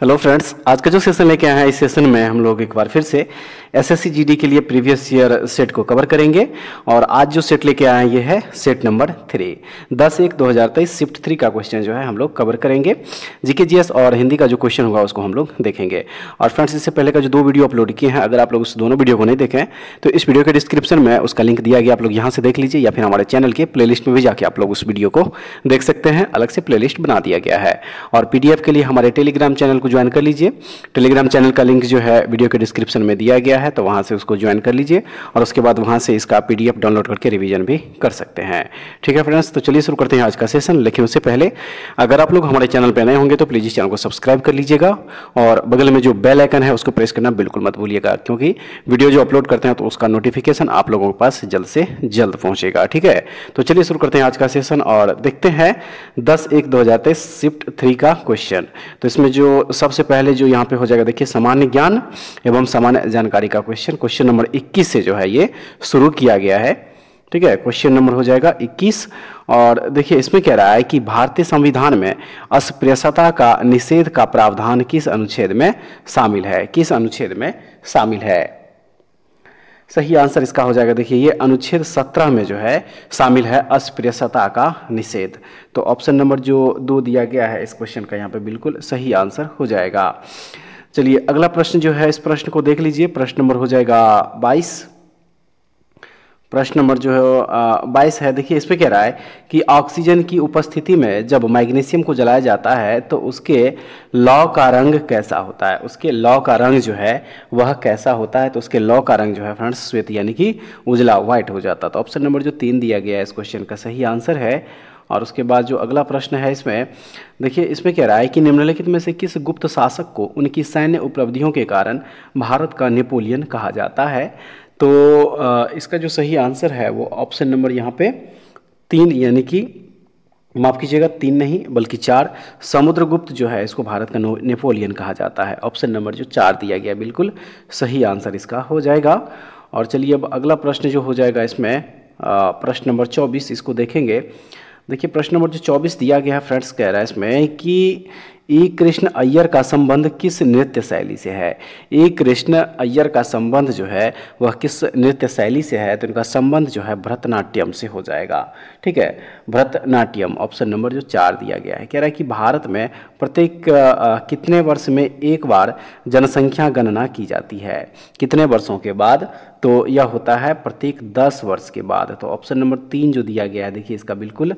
hello friends आज का जो सेशन लेके आए हैं इस सेशन में हम लोग एक बार फिर से एसएससी जीडी के लिए प्रीवियस ईयर सेट को कवर करेंगे और आज जो सेट लेके आए हैं ये है सेट नंबर थ्री दस एक दो हज़ार तेईस शिफ्ट थ्री का क्वेश्चन जो है हम लोग कवर करेंगे जीके जीएस और हिंदी का जो क्वेश्चन होगा उसको हम लोग देखेंगे और फ्रेंड्स इससे पहले का जो दो वीडियो अपलोड किए हैं अगर आप लोग उस दोनों वीडियो को नहीं देखें तो इस वीडियो के डिस्क्रिप्शन में उसका लिंक दिया गया आप लोग यहाँ से देख लीजिए या फिर हमारे चैनल के प्ले में भी जाके आप लोग उस वीडियो को देख सकते हैं अलग से प्ले बना दिया गया है और पी के लिए हमारे टेलीग्राम चैनल को ज्वाइन कर लीजिए टेलीग्राम चैनल का लिंक जो है वीडियो के डिस्क्रिप्शन में दिया गया है तो वहाँ से उसको ज्वाइन कर लीजिए और उसके बाद वहाँ से इसका पी डाउनलोड करके रिविजन भी कर सकते हैं ठीक है फ्रेंड्स तो चलिए शुरू करते हैं आज का सेशन लेकिन उससे पहले अगर आप लोग हमारे चैनल पर नए होंगे तो प्लीज़ इस चैनल को सब्सक्राइब कर लीजिएगा और बगल में जो बेल आइकन है उसको प्रेस करना बिल्कुल मत भूलिएगा क्योंकि वीडियो जो अपलोड करते हैं तो उसका नोटिफिकेशन आप लोगों के पास जल्द से जल्द पहुंचेगा ठीक है तो चलिए शुरू करते हैं आज का सेशन और देखते हैं दस एक दो शिफ्ट थ्री का क्वेश्चन तो इसमें जो सबसे पहले जो यहाँ पे हो जाएगा देखिए सामान्य ज्ञान एवं सामान्य जानकारी का क्वेश्चन क्वेश्चन नंबर 21 से जो है ये शुरू किया गया है ठीक है क्वेश्चन नंबर हो जाएगा 21 और देखिए इसमें कह रहा है कि भारतीय संविधान में अस्पृश्यता का निषेध का प्रावधान किस अनुच्छेद में शामिल है किस अनुच्छेद में शामिल है सही आंसर इसका हो जाएगा देखिए ये अनुच्छेद 17 में जो है शामिल है अस्पृश्यता का निषेध तो ऑप्शन नंबर जो दो दिया गया है इस क्वेश्चन का यहाँ पे बिल्कुल सही आंसर हो जाएगा चलिए अगला प्रश्न जो है इस प्रश्न को देख लीजिए प्रश्न नंबर हो जाएगा बाईस प्रश्न नंबर जो है 22 है देखिए इस पर कह रहा है कि ऑक्सीजन की उपस्थिति में जब मैग्नीशियम को जलाया जाता है तो उसके लौ का रंग कैसा होता है उसके लौ का रंग जो है वह कैसा होता है तो उसके लौ का रंग जो है फ्रेंड्स श्वेत यानी कि उजला व्हाइट हो जाता है तो ऑप्शन नंबर जो तीन दिया गया है इस क्वेश्चन का सही आंसर है और उसके बाद जो अगला प्रश्न है इसमें देखिए इसमें कह रहा है कि निम्नलिखित में से किस गुप्त शासक को उनकी सैन्य उपलब्धियों के कारण भारत का नेपोलियन कहा जाता है तो इसका जो सही आंसर है वो ऑप्शन नंबर यहाँ पे तीन यानी कि माफ़ कीजिएगा तीन नहीं बल्कि चार समुद्रगुप्त जो है इसको भारत का नेपोलियन कहा जाता है ऑप्शन नंबर जो चार दिया गया बिल्कुल सही आंसर इसका हो जाएगा और चलिए अब अगला प्रश्न जो हो जाएगा इसमें प्रश्न नंबर चौबीस इसको देखेंगे देखिए प्रश्न नंबर जो चौबीस दिया गया है फ्रेंड्स कह रहा है इसमें कि ई कृष्ण अय्यर का संबंध किस नृत्य शैली से है ई कृष्ण अय्यर का संबंध जो है वह किस नृत्य शैली से है तो इनका संबंध जो है भरतनाट्यम से हो जाएगा ठीक है भरतनाट्यम ऑप्शन नंबर जो चार दिया गया है कह रहा है कि भारत में प्रत्येक कितने वर्ष में एक बार जनसंख्या गणना की जाती है कितने वर्षों के बाद तो यह होता है प्रत्येक दस वर्ष के बाद तो ऑप्शन नंबर तीन जो दिया गया है देखिए इसका बिल्कुल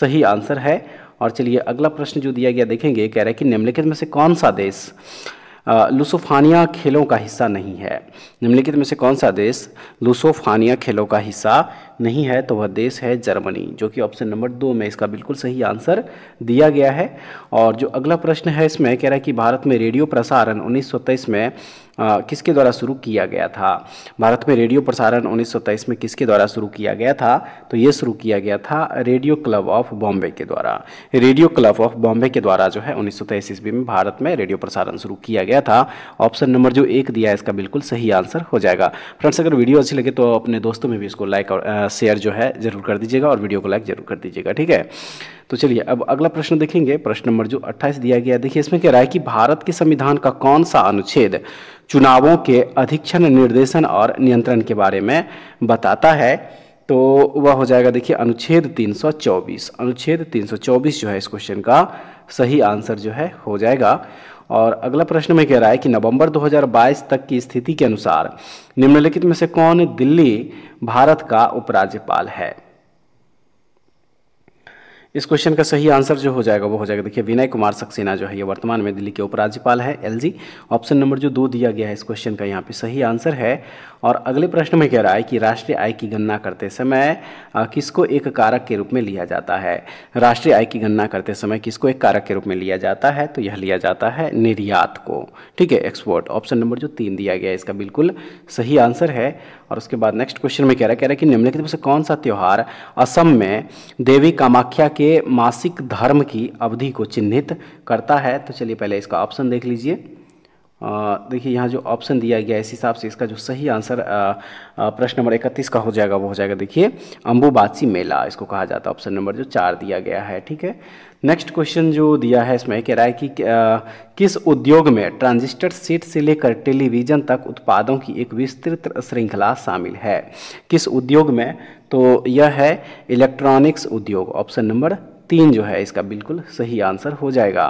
सही आंसर है और चलिए अगला प्रश्न जो दिया गया देखेंगे कह रहा है कि निम्नलिखित में से कौन सा देश लुसोफानिया खेलों का हिस्सा नहीं है निम्नलिखित में से कौन सा देश लुसोफानिया खेलों का हिस्सा नहीं है तो वह देश है जर्मनी जो कि ऑप्शन नंबर दो में इसका बिल्कुल सही आंसर दिया गया है और जो अगला प्रश्न है इसमें कह रहा है कि भारत में रेडियो प्रसारण उन्नीस में आ, किसके द्वारा शुरू किया गया था भारत में रेडियो प्रसारण 1923 में किसके द्वारा शुरू किया गया था तो ये शुरू किया गया था रेडियो क्लब ऑफ बॉम्बे के द्वारा रेडियो क्लब ऑफ बॉम्बे के द्वारा जो है उन्नीस सौ ईस्वी में भारत में रेडियो प्रसारण शुरू किया गया था ऑप्शन नंबर जो एक दिया है इसका बिल्कुल सही आंसर हो जाएगा फ्रेंड्स अगर वीडियो अच्छी लगे तो अपने दोस्तों में भी इसको लाइक और शेयर जो है ज़रूर कर दीजिएगा और वीडियो को लाइक ज़रूर कर दीजिएगा ठीक है तो चलिए अब अगला प्रश्न देखेंगे प्रश्न नंबर जो 28 दिया गया देखिए इसमें कह रहा है कि भारत के संविधान का कौन सा अनुच्छेद चुनावों के अधीक्षण निर्देशन और नियंत्रण के बारे में बताता है तो वह हो जाएगा देखिए अनुच्छेद 324 अनुच्छेद 324 जो है इस क्वेश्चन का सही आंसर जो है हो जाएगा और अगला प्रश्न में कह रहा है कि नवंबर 2022 तक की स्थिति के अनुसार निम्नलिखित में से कौन दिल्ली भारत का उपराज्यपाल है इस क्वेश्चन का सही आंसर जो हो जाएगा वो हो जाएगा देखिए विनय कुमार सक्सेना जो है ये वर्तमान में दिल्ली के उपराज्यपाल है एलजी ऑप्शन नंबर जो दो दिया गया है इस क्वेश्चन का यहाँ पे सही आंसर है और अगले प्रश्न में कह रहा है कि राष्ट्रीय आय की गणना करते समय किसको एक कारक के रूप में लिया जाता है राष्ट्रीय आय की गणना करते समय किसको एक कारक के रूप में लिया जाता है तो यह लिया जाता है निर्यात को ठीक है एक्सपोर्ट ऑप्शन नंबर जो तीन दिया गया है इसका बिल्कुल सही आंसर है और उसके बाद नेक्स्ट क्वेश्चन में कह रहा है कह रहा है कि निम्नलिखित में से कौन सा त्यौहार असम में देवी कामाख्या की के मासिक धर्म की अवधि को चिन्हित करता है तो चलिए पहले इसका ऑप्शन देख लीजिए देखिए यहाँ जो ऑप्शन दिया गया है इस हिसाब से इसका जो सही आंसर प्रश्न नंबर इकतीस का हो जाएगा वो हो जाएगा देखिए अम्बुबाची मेला इसको कहा जाता है ऑप्शन नंबर जो चार दिया गया है ठीक है नेक्स्ट क्वेश्चन जो दिया है इसमें कह रहा है कि आ, किस उद्योग में ट्रांजिस्टर सेट से लेकर टेलीविज़न तक उत्पादों की एक विस्तृत श्रृंखला शामिल है किस उद्योग में तो यह है इलेक्ट्रॉनिक्स उद्योग ऑप्शन नंबर तीन जो है इसका बिल्कुल सही आंसर हो जाएगा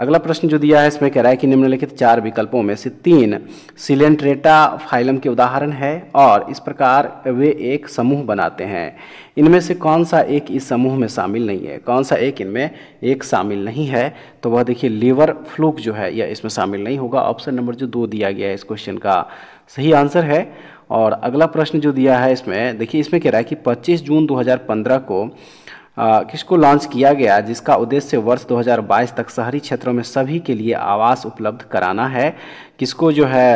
अगला प्रश्न जो दिया है इसमें कह रहा है कि निम्नलिखित चार विकल्पों में से तीन सिलेंट्रेटा फाइलम के उदाहरण है और इस प्रकार वे एक समूह बनाते हैं इनमें से कौन सा एक इस समूह में शामिल नहीं है कौन सा एक इनमें एक शामिल नहीं है तो वह देखिए लीवर फ्लूक जो है यह इसमें शामिल नहीं होगा ऑप्शन नंबर जो दो दिया गया है इस क्वेश्चन का सही आंसर है और अगला प्रश्न जो दिया है इसमें देखिए इसमें कह रहा है कि 25 जून 2015 को आ, किसको लॉन्च किया गया जिसका उद्देश्य वर्ष 2022 तक शहरी क्षेत्रों में सभी के लिए आवास उपलब्ध कराना है किसको जो है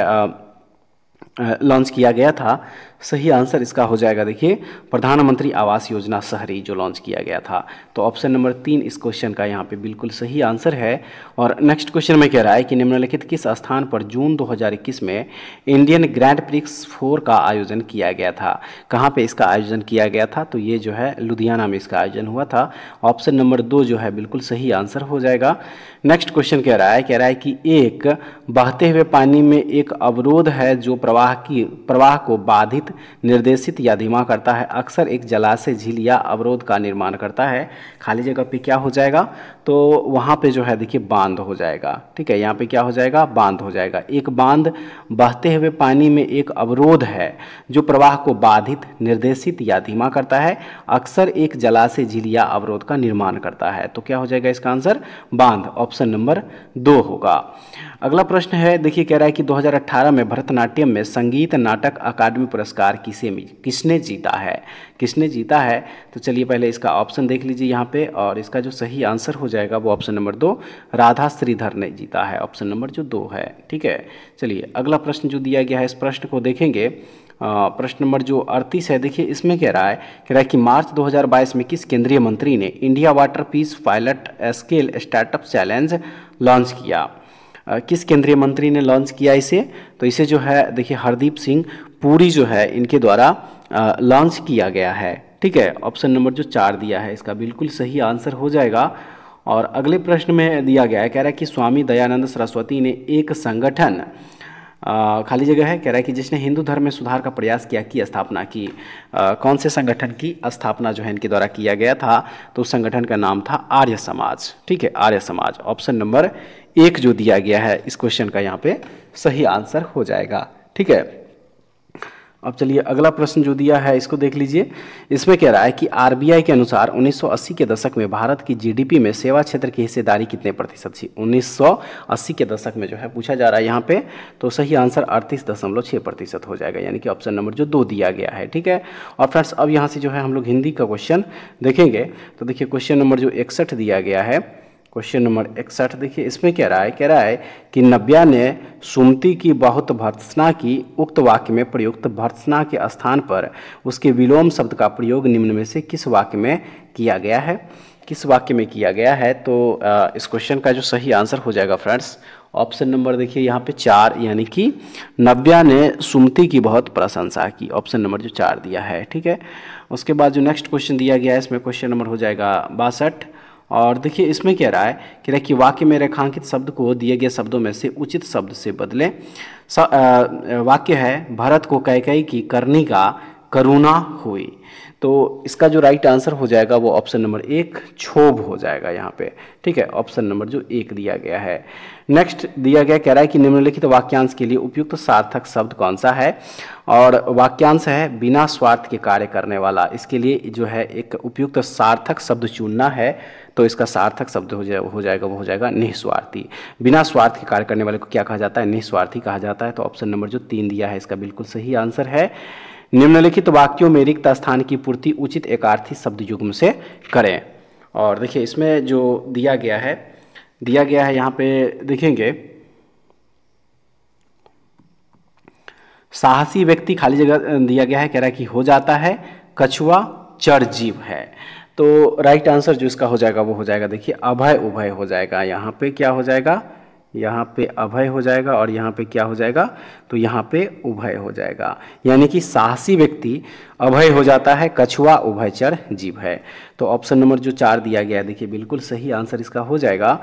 लॉन्च किया गया था सही आंसर इसका हो जाएगा देखिए प्रधानमंत्री आवास योजना शहरी जो लॉन्च किया गया था तो ऑप्शन नंबर तीन इस क्वेश्चन का यहाँ पे बिल्कुल सही आंसर है और नेक्स्ट क्वेश्चन में कह रहा है कि निम्नलिखित किस स्थान पर जून 2021 में इंडियन ग्रैंड प्रिक्स फोर का आयोजन किया गया था कहाँ पर इसका आयोजन किया गया था तो ये जो है लुधियाना में इसका आयोजन हुआ था ऑप्शन नंबर दो जो है बिल्कुल सही आंसर हो जाएगा नेक्स्ट क्वेश्चन कह रहा है कह रहा है कि एक बहते हुए पानी में एक अवरोध है जो प्रवाह की प्रवाह को बाधित प्रभावित निर्देशित या धीमा करता है अक्सर एक जलाशय झील या अवरोध का निर्माण करता है खाली जगह पे क्या हो जाएगा तो वहाँ पे जो है देखिए बांध हो जाएगा ठीक है यहाँ पे क्या हो जाएगा बांध हो जाएगा एक बांध बहते हुए पानी में एक अवरोध है जो प्रवाह को बाधित निर्देशित या धीमा करता है अक्सर एक जलाशय झील या अवरोध का निर्माण करता है तो क्या हो जाएगा इसका आंसर बांध ऑप्शन नंबर दो होगा अगला प्रश्न है देखिए कह रहा है कि 2018 में भरतनाट्यम में संगीत नाटक अकादमी पुरस्कार किसे किसने जीता है किसने जीता है तो चलिए पहले इसका ऑप्शन देख लीजिए यहाँ पे और इसका जो सही आंसर हो जाएगा वो ऑप्शन नंबर दो राधा श्रीधर ने जीता है ऑप्शन नंबर जो दो है ठीक है चलिए अगला प्रश्न जो दिया गया है इस प्रश्न को देखेंगे प्रश्न नंबर जो अड़तीस है देखिए इसमें कह रहा है कह रहा है कि मार्च 2022 में किस केंद्रीय मंत्री ने India water pitch pilot scale startup challenge launch किया किस केंद्रीय मंत्री ने लॉन्च किया इसे तो इसे जो है देखिए हरदीप सिंह पूरी जो है इनके द्वारा लॉन्च किया गया है ठीक है ऑप्शन नंबर जो चार दिया है इसका बिल्कुल सही आंसर हो जाएगा और अगले प्रश्न में दिया गया है कह रहा है कि स्वामी दयानंद सरस्वती ने एक संगठन खाली जगह है कह रहा है कि जिसने हिंदू धर्म में सुधार का प्रयास किया की स्थापना की आ, कौन से संगठन की स्थापना जो है इनके द्वारा किया गया था तो उस संगठन का नाम था आर्य समाज ठीक है आर्य समाज ऑप्शन नंबर एक जो दिया गया है इस क्वेश्चन का यहाँ पे सही आंसर हो जाएगा ठीक है अब चलिए अगला प्रश्न जो दिया है इसको देख लीजिए इसमें कह रहा है कि आरबीआई के अनुसार 1980 के दशक में भारत की जीडीपी में सेवा क्षेत्र की हिस्सेदारी कितने प्रतिशत थी 1980 के दशक में जो है पूछा जा रहा है यहाँ पे तो सही आंसर अड़तीस दशमलव छः प्रतिशत हो जाएगा यानी कि ऑप्शन नंबर जो दो दिया गया है ठीक है और फ्रेंड्स अब यहाँ से जो है हम लोग हिंदी का क्वेश्चन देखेंगे तो देखिए क्वेश्चन नंबर जो इकसठ दिया गया है क्वेश्चन नंबर इकसठ देखिए इसमें कह रहा है कह रहा है कि नव्या ने सुमती की बहुत भर्त्सना की उक्त वाक्य में प्रयुक्त भर्त्सना के स्थान पर उसके विलोम शब्द का प्रयोग निम्न में से किस वाक्य में किया गया है किस वाक्य में किया गया है तो इस क्वेश्चन का जो सही आंसर हो जाएगा फ्रेंड्स ऑप्शन नंबर देखिए यहाँ पे चार यानी कि नव्या ने सुमति की बहुत प्रशंसा की ऑप्शन नंबर जो चार दिया है ठीक है उसके बाद जो नेक्स्ट क्वेश्चन दिया गया है इसमें क्वेश्चन नंबर हो जाएगा बासठ और देखिए इसमें कह रहा है कि देखिए वाक्य में रेखांकित शब्द को दिए गए शब्दों में से उचित शब्द से बदलें वाक्य है भरत को कह कह की करनी का करुणा हुई तो इसका जो राइट आंसर हो जाएगा वो ऑप्शन नंबर एक क्षोभ हो जाएगा यहाँ पे ठीक है ऑप्शन नंबर जो एक दिया गया है नेक्स्ट दिया गया कह रहा है कि निम्नलिखित वाक्यांश के लिए उपयुक्त सार्थक शब्द कौन सा है और वाक्यांश है बिना स्वार्थ के कार्य करने वाला इसके लिए जो है एक उपयुक्त सार्थक शब्द चुनना है तो इसका सार्थक शब्द हो जाए हो जाएगा वो हो जाएगा निस्वार्थी बिना स्वार्थ के कार्य करने वाले को क्या कहा जाता है निस्वार्थी कहा जाता है तो ऑप्शन नंबर जो तीन दिया है इसका बिल्कुल सही आंसर है निम्नलिखित वाक्यों में रिक्त स्थान की पूर्ति उचित एकार्थी शब्द युग्म से करें और देखिए इसमें जो दिया गया है दिया गया है यहाँ पे देखेंगे साहसी व्यक्ति खाली जगह दिया गया है कह रहा है कि हो जाता है कछुआ चर जीव है तो राइट आंसर जो इसका हो जाएगा वो हो जाएगा देखिए अभय उभय हो जाएगा यहाँ पे क्या हो जाएगा यहाँ पे अभय हो जाएगा और यहाँ पे क्या हो जाएगा तो यहाँ पे उभय हो जाएगा यानी कि साहसी व्यक्ति अभय हो जाता है कछुआ उभयचर जीव है तो ऑप्शन नंबर जो चार दिया गया है देखिए बिल्कुल सही आंसर इसका हो जाएगा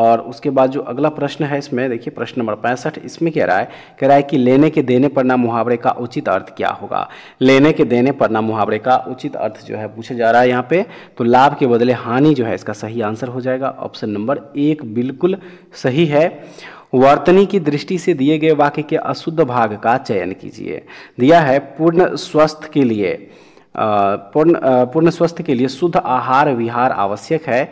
और उसके बाद जो अगला प्रश्न है इसमें देखिए प्रश्न नंबर पैंसठ इसमें कह रहा है कह रहा है कि लेने के देने पर ना मुहावरे का उचित अर्थ क्या होगा लेने के देने पर ना मुहावरे का उचित अर्थ जो है पूछा जा रहा है यहाँ पे तो लाभ के बदले हानि जो है इसका सही आंसर हो जाएगा ऑप्शन नंबर एक बिल्कुल सही है वर्तनी की दृष्टि से दिए गए वाक्य के अशुद्ध भाग का चयन कीजिए दिया है पूर्ण स्वस्थ के लिए पूर्ण पूर्ण स्वस्थ के लिए शुद्ध आहार विहार आवश्यक है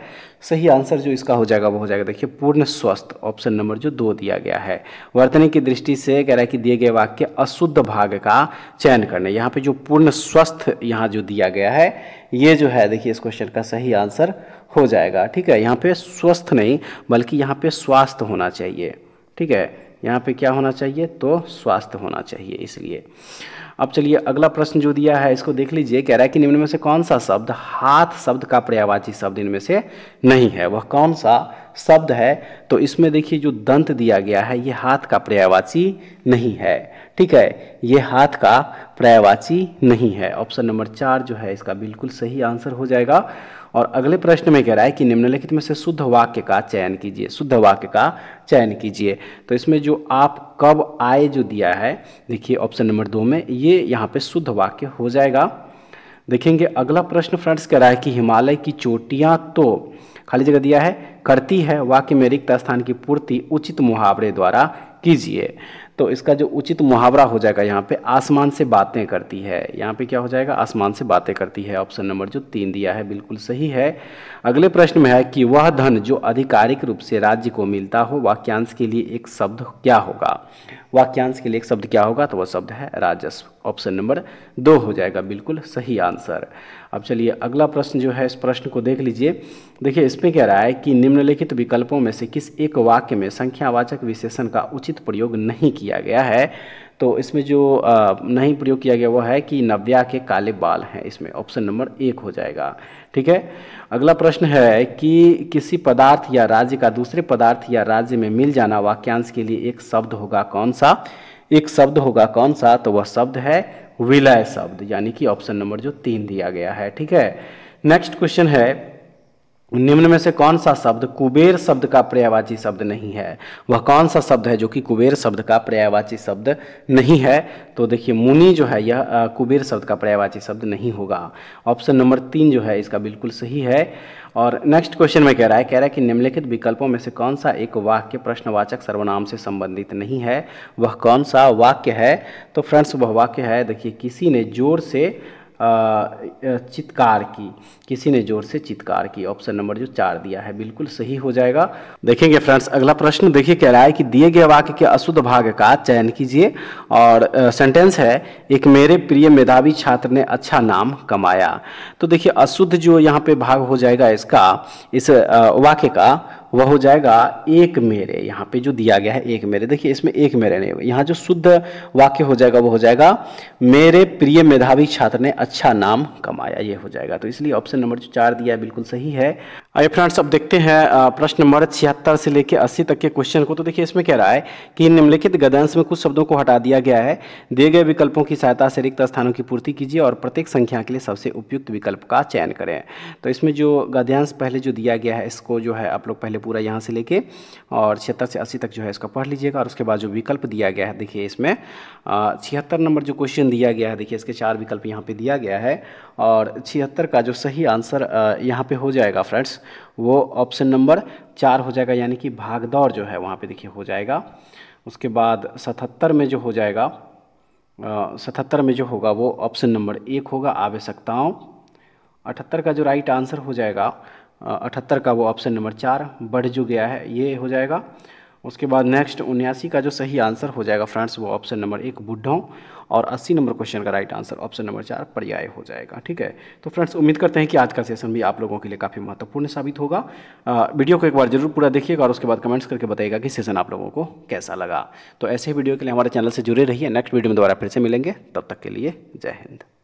सही आंसर जो इसका हो जाएगा वो हो जाएगा देखिए पूर्ण स्वस्थ ऑप्शन नंबर जो दो दिया गया है वर्तनी की दृष्टि से कह रहा है कि दिए गए वाक्य अशुद्ध भाग का चयन करना यहाँ पे जो पूर्ण स्वस्थ यहाँ जो दिया गया है ये जो है देखिए इस क्वेश्चन का सही आंसर हो जाएगा ठीक है यहाँ पे स्वस्थ नहीं बल्कि यहाँ पे स्वास्थ्य होना चाहिए ठीक है यहाँ पे क्या होना चाहिए तो स्वास्थ्य होना चाहिए इसलिए अब चलिए अगला प्रश्न जो दिया है इसको देख लीजिए कह रहा है कि निम्न में से कौन सा शब्द हाथ शब्द का पर्यावाची शब्द इनमें से नहीं है वह कौन सा शब्द है तो इसमें देखिए जो दंत दिया गया है ये हाथ का पर्यावाची नहीं है ठीक है ये हाथ का पर्यावाची नहीं है ऑप्शन नंबर चार जो है इसका बिल्कुल सही आंसर हो जाएगा और अगले प्रश्न में कह रहा है कि निम्नलिखित में से शुद्ध वाक्य का चयन कीजिए शुद्ध वाक्य का चयन कीजिए तो इसमें जो आप कब आय जो दिया है देखिए ऑप्शन नंबर दो में ये यहाँ पे शुद्ध वाक्य हो जाएगा देखेंगे अगला प्रश्न फ्रेंड्स कह रहा है कि हिमालय की चोटियाँ तो खाली जगह दिया है करती है वाक्य में रिक्त स्थान की पूर्ति उचित मुहावरे द्वारा कीजिए तो इसका जो उचित मुहावरा हो जाएगा यहाँ पे आसमान से बातें करती है यहाँ पे क्या हो जाएगा आसमान से बातें करती है ऑप्शन नंबर जो तीन दिया है बिल्कुल सही है अगले प्रश्न में है कि वह धन जो आधिकारिक रूप से राज्य को मिलता हो वाक्यांश के लिए एक शब्द क्या होगा वाक्यांश के लिए एक शब्द क्या होगा तो वह शब्द है राजस्व ऑप्शन नंबर दो हो जाएगा बिल्कुल सही आंसर अब चलिए अगला प्रश्न जो है इस प्रश्न को देख लीजिए देखिए इसमें कह रहा है कि निम्नलिखित विकल्पों में से किस एक वाक्य में संख्यावाचक विशेषण का उचित प्रयोग नहीं किया गया है तो इसमें जो नहीं प्रयोग किया गया वो है कि नव्या के काले बाल हैं इसमें ऑप्शन नंबर एक हो जाएगा ठीक है अगला प्रश्न है कि किसी पदार्थ या राज्य का दूसरे पदार्थ या राज्य में मिल जाना वाक्यांश के लिए एक शब्द होगा कौन सा एक शब्द होगा कौन सा तो वह शब्द है विलय शब्द यानी कि ऑप्शन नंबर जो तीन दिया गया है ठीक है नेक्स्ट क्वेश्चन है निम्न में से कौन सा शब्द कुबेर शब्द का पर्यायवाची शब्द नहीं है वह कौन सा शब्द है जो कि कुबेर शब्द का पर्यायवाची शब्द नहीं है तो देखिए मुनि जो है यह कुबेर शब्द का पर्यायवाची शब्द नहीं होगा ऑप्शन नंबर तीन जो है इसका बिल्कुल सही है और नेक्स्ट क्वेश्चन में कह रहा है कह रहा है कि निम्नलिखित विकल्पों में से कौन सा एक वाक्य प्रश्नवाचक सर्वनाम से संबंधित नहीं है वह कौन सा वाक्य है तो फ्रेंड्स वह वाक्य है देखिए किसी ने जोर से चित्कार की किसी ने जोर से चित्कार की ऑप्शन नंबर जो चार दिया है बिल्कुल सही हो जाएगा देखेंगे फ्रेंड्स अगला प्रश्न देखिए कह रहा है कि दिए गए वाक्य के अशुद्ध भाग का चयन कीजिए और सेंटेंस है एक मेरे प्रिय मेधावी छात्र ने अच्छा नाम कमाया तो देखिए अशुद्ध जो यहाँ पे भाग हो जाएगा इसका इस वाक्य का वह हो जाएगा एक मेरे यहाँ पे जो दिया गया है एक मेरे देखिए इसमें एक मेरे नहीं होगा यहाँ जो शुद्ध वाक्य हो जाएगा वो हो जाएगा मेरे प्रिय मेधावी छात्र ने अच्छा नाम कमाया ये हो जाएगा तो इसलिए ऑप्शन नंबर जो चार दिया है बिल्कुल सही है आइए फ्रेंड्स अब देखते हैं प्रश्न नंबर छिहत्तर से लेकर अस्सी तक के क्वेश्चन को तो देखिए इसमें कह रहा है कि निम्नलिखित गद्यांश में कुछ शब्दों को हटा दिया गया है दिए गए विकल्पों की सहायता से रिक्त स्थानों की पूर्ति कीजिए और प्रत्येक संख्या के लिए सबसे उपयुक्त विकल्प का चयन करें तो इसमें जो गद्यांश पहले जो दिया गया है इसको जो है आप लोग पहले पूरा यहाँ से लेके और छिहत्तर से अस्सी तक जो है इसको पढ़ लीजिएगा और उसके बाद जो विकल्प दिया गया है देखिए इसमें छिहत्तर नंबर जो क्वेश्चन दिया गया है देखिए इसके चार विकल्प यहाँ पर दिया गया है और छिहत्तर का जो सही आंसर यहाँ पर हो जाएगा फ्रेंड्स वो ऑप्शन नंबर चार हो जाएगा यानी कि भागदौड़ जो है वहाँ पे देखिए हो जाएगा उसके बाद सतहत्तर में जो हो जाएगा सतहत्तर में जो होगा वो ऑप्शन नंबर एक होगा आवश्यकताओं अठहत्तर का जो राइट आंसर हो जाएगा अठहत्तर का वो ऑप्शन नंबर चार बढ़ जो गया है ये हो जाएगा उसके बाद नेक्स्ट उन्यासी का जो सही आंसर हो जाएगा फ्रेंड्स वो ऑप्शन नंबर एक बुढ़ों और 80 नंबर क्वेश्चन का राइट आंसर ऑप्शन नंबर चार पर्याय हो जाएगा ठीक है तो फ्रेंड्स उम्मीद करते हैं कि आज का सेशन भी आप लोगों के लिए काफ़ी महत्वपूर्ण साबित होगा आ, वीडियो को एक बार जरूर पूरा देखिएगा और उसके बाद कमेंट्स करके बताइएगा कि सेशन आप लोगों को कैसा लगा तो ऐसे वीडियो के लिए हमारे चैनल से जुड़े रहिए नेक्स्ट वीडियो में दोबारा फिर से मिलेंगे तब तक के लिए जय हिंद